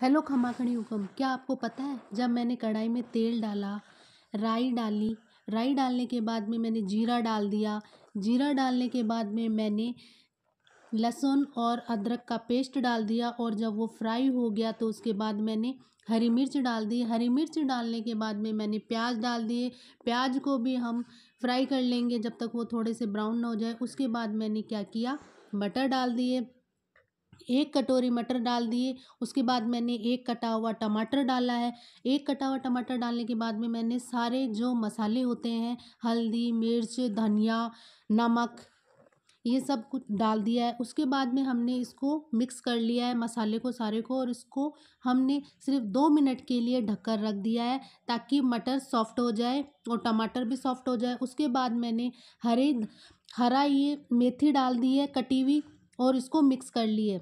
hello खड़ी हुकम क्या आपको पता है जब मैंने कढ़ाई में तेल डाला राई डाली राई डालने के बाद में मैंने जीरा डाल दिया जीरा डालने के बाद में मैंने लहसुन और अदरक का पेस्ट डाल दिया और जब वो फ्राई हो गया तो उसके बाद मैंने हरी मिर्च डाल दी हरी मिर्च डालने के बाद में मैंने प्याज डाल दिए प्याज को भी हम फ्राई कर लेंगे जब तक वो थोड़े से ब्राउन ना हो जाए उसके बाद मैंने क्या किया बटर डाल दिए एक कटोरी मटर डाल दिए उसके बाद मैंने एक कटा हुआ टमाटर डाला है एक कटा हुआ टमाटर डालने के बाद में मैंने सारे जो मसाले होते हैं हल्दी मिर्च धनिया नमक ये सब कुछ डाल दिया है उसके बाद में हमने इसको मिक्स कर लिया है मसाले को सारे को और इसको हमने सिर्फ दो मिनट के लिए ढककर रख दिया है ताकि मटर सॉफ्ट हो जाए और टमाटर भी सॉफ्ट हो जाए उसके बाद मैंने हरे हरा ये मेथी डाल दी है कटी हुई और इसको मिक्स कर लिए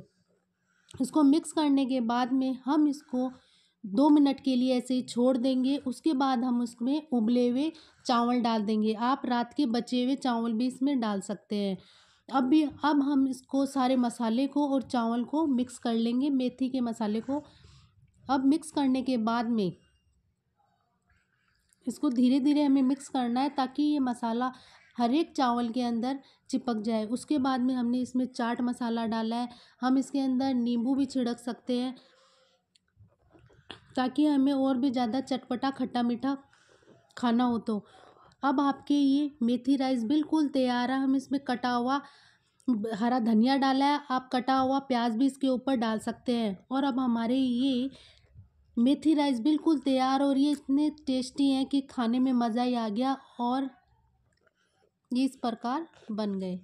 इसको मिक्स करने के बाद में हम इसको दो मिनट के लिए ऐसे ही छोड़ देंगे उसके बाद हम उसमें उबले हुए चावल डाल देंगे आप रात के बचे हुए चावल भी इसमें डाल सकते हैं अब भी अब हम इसको सारे मसाले को और चावल को मिक्स कर लेंगे मेथी के मसाले को अब मिक्स करने के बाद में इसको धीरे धीरे हमें मिक्स करना है ताकि ये मसाला हर एक चावल के अंदर चिपक जाए उसके बाद में हमने इसमें चाट मसाला डाला है हम इसके अंदर नींबू भी छिड़क सकते हैं ताकि हमें और भी ज़्यादा चटपटा खट्टा मीठा खाना हो तो अब आपके ये मेथी राइस बिल्कुल तैयार है हम इसमें कटा हुआ हरा धनिया डाला है आप कटा हुआ प्याज भी इसके ऊपर डाल सकते हैं और अब हमारे ये मेथी राइस बिल्कुल तैयार और ये इतने टेस्टी हैं कि खाने में मज़ा ही आ गया और ये इस प्रकार बन गए